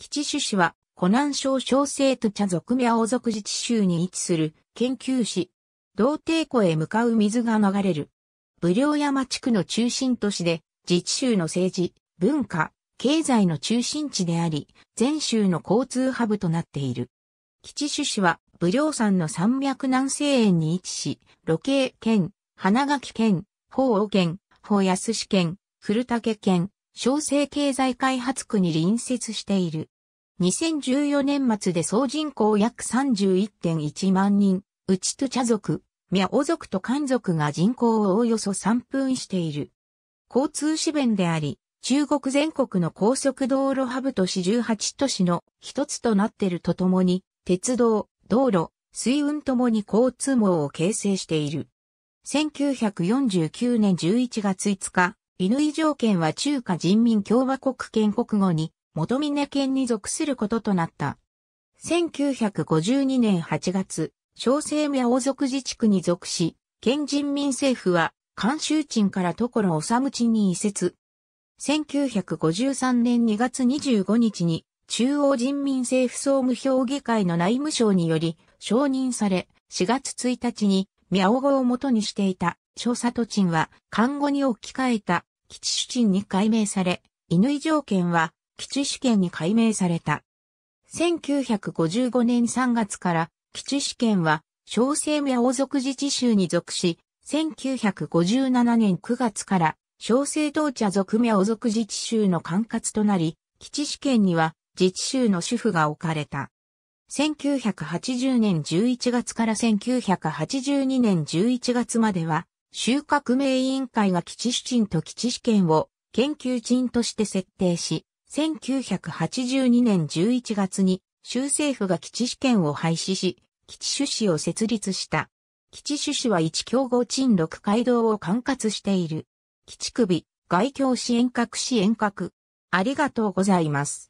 吉種市は、湖南省小生徒茶族苗族自治州に位置する研究市。道帝湖へ向かう水が流れる。武陵山地区の中心都市で、自治州の政治、文化、経済の中心地であり、全州の交通ハブとなっている。吉種市は、武陵山の山脈南西園に位置し、露景県、花垣県、法王県、法安市県、古武県、小生経済開発区に隣接している。2014年末で総人口約31.1万人、うちと茶族、ミャオ族と漢族が人口をおよそ3分している。交通支弁であり、中国全国の高速道路ハブ都市18都市の一つとなっているとともに、鉄道、道路、水運ともに交通網を形成している。1949年11月5日、乾条件は中華人民共和国建国後に元峰県に属することとなった。1952年8月、小生宮王族自治区に属し、県人民政府は、関州鎮から所治鎮に移設。1953年2月25日に、中央人民政府総務評議会の内務省により、承認され、4月1日に、宮王号を元にしていた、小里鎮は、看護に置き換えた、基地主鎮に改名され、乾条件は基地主権に改名された。1955年3月から基地主権は小生宮王族自治州に属し、1957年9月から小生道茶族宮王族自治州の管轄となり、基地主権には自治州の主婦が置かれた。1980年11月から1982年11月までは、収穫名委員会が基地主鎮と基地試験を研究人として設定し、1982年11月に州政府が基地試験を廃止し、基地種子を設立した。基地種子は1強合陳6街道を管轄している。基地首、外教支援閣支援閣。ありがとうございます。